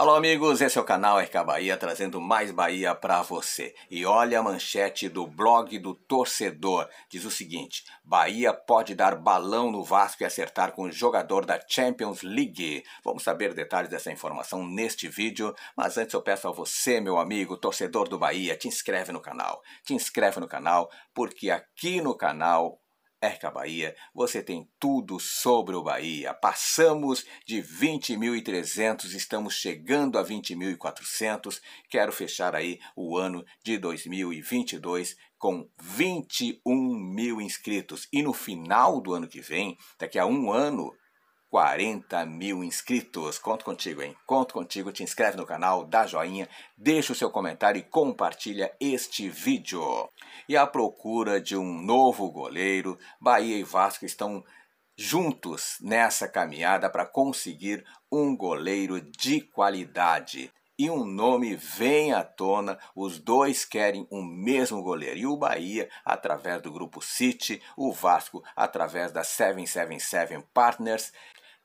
Alô amigos, esse é o canal RK Bahia trazendo mais Bahia para você. E olha a manchete do blog do torcedor. Diz o seguinte: Bahia pode dar balão no Vasco e acertar com o jogador da Champions League. Vamos saber detalhes dessa informação neste vídeo, mas antes eu peço a você, meu amigo torcedor do Bahia, te inscreve no canal. Te inscreve no canal porque aqui no canal Erca Bahia, você tem tudo sobre o Bahia. Passamos de 20.300, estamos chegando a 20.400. Quero fechar aí o ano de 2022 com 21 mil inscritos. E no final do ano que vem, daqui a um ano, 40 mil inscritos. Conto contigo, hein? Conto contigo. Te inscreve no canal, dá joinha, deixa o seu comentário e compartilha este vídeo. E à procura de um novo goleiro, Bahia e Vasco estão juntos nessa caminhada para conseguir um goleiro de qualidade e um nome vem à tona, os dois querem o mesmo goleiro. E o Bahia, através do grupo City, o Vasco, através da 777 Partners,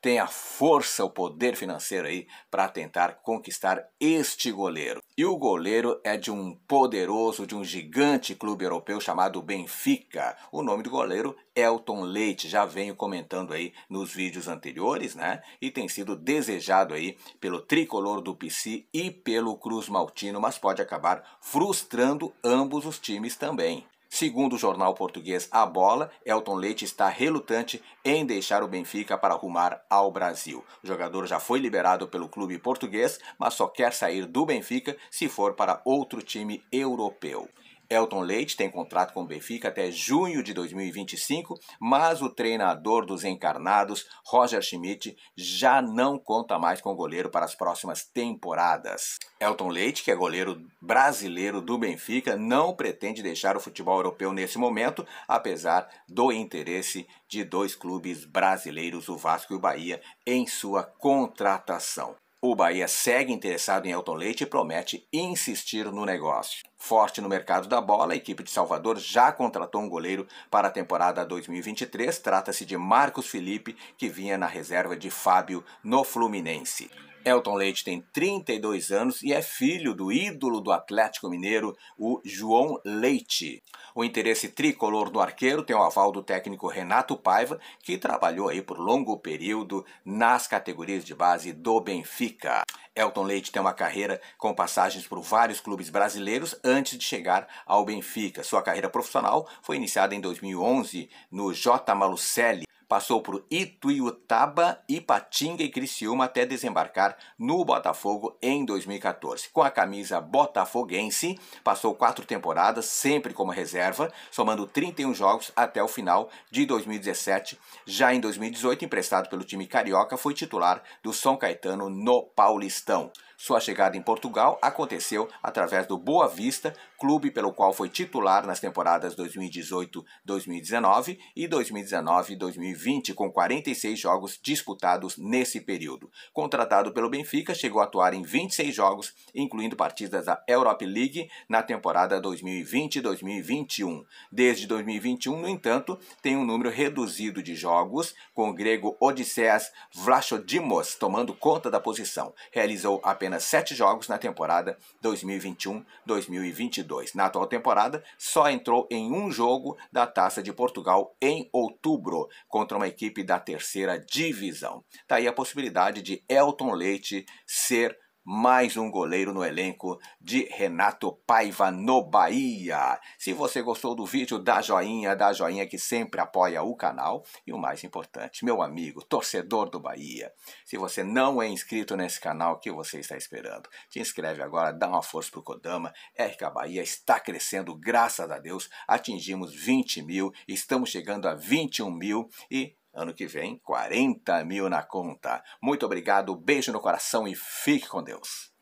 tem a força, o poder financeiro aí para tentar conquistar este goleiro. E o goleiro é de um poderoso, de um gigante clube europeu chamado Benfica. O nome do goleiro Elton Leite, já venho comentando aí nos vídeos anteriores, né? E tem sido desejado aí pelo tricolor do PC e pelo Cruz Maltino, mas pode acabar frustrando ambos os times também. Segundo o jornal português A Bola, Elton Leite está relutante em deixar o Benfica para rumar ao Brasil. O jogador já foi liberado pelo clube português, mas só quer sair do Benfica se for para outro time europeu. Elton Leite tem contrato com o Benfica até junho de 2025, mas o treinador dos encarnados, Roger Schmidt, já não conta mais com o goleiro para as próximas temporadas. Elton Leite, que é goleiro brasileiro do Benfica, não pretende deixar o futebol europeu nesse momento, apesar do interesse de dois clubes brasileiros, o Vasco e o Bahia, em sua contratação. O Bahia segue interessado em Elton Leite e promete insistir no negócio. Forte no mercado da bola, a equipe de Salvador já contratou um goleiro para a temporada 2023. Trata-se de Marcos Felipe, que vinha na reserva de Fábio no Fluminense. Elton Leite tem 32 anos e é filho do ídolo do Atlético Mineiro, o João Leite. O interesse tricolor do arqueiro tem o aval do técnico Renato Paiva, que trabalhou aí por longo período nas categorias de base do Benfica. Elton Leite tem uma carreira com passagens por vários clubes brasileiros antes de chegar ao Benfica. Sua carreira profissional foi iniciada em 2011 no J. Malucelli, Passou por Ituiutaba, Ipatinga e Criciúma até desembarcar no Botafogo em 2014. Com a camisa botafoguense, passou quatro temporadas, sempre como reserva, somando 31 jogos até o final de 2017. Já em 2018, emprestado pelo time carioca, foi titular do São Caetano no Paulistão. Sua chegada em Portugal aconteceu através do Boa Vista, clube pelo qual foi titular nas temporadas 2018-2019 e 2019-2020. 2020 com 46 jogos disputados nesse período. Contratado pelo Benfica, chegou a atuar em 26 jogos, incluindo partidas da Europa League na temporada 2020-2021. Desde 2021, no entanto, tem um número reduzido de jogos, com o grego Odisseas Vlachodimos tomando conta da posição. Realizou apenas 7 jogos na temporada 2021-2022. Na atual temporada, só entrou em um jogo da Taça de Portugal em outubro, com contra uma equipe da terceira divisão. Daí tá a possibilidade de Elton Leite ser mais um goleiro no elenco de Renato Paiva no Bahia. Se você gostou do vídeo, dá joinha, dá joinha que sempre apoia o canal. E o mais importante, meu amigo, torcedor do Bahia, se você não é inscrito nesse canal, o que você está esperando? Te inscreve agora, dá uma força pro Kodama. RK Bahia está crescendo, graças a Deus. Atingimos 20 mil, estamos chegando a 21 mil e Ano que vem, 40 mil na conta. Muito obrigado, beijo no coração e fique com Deus.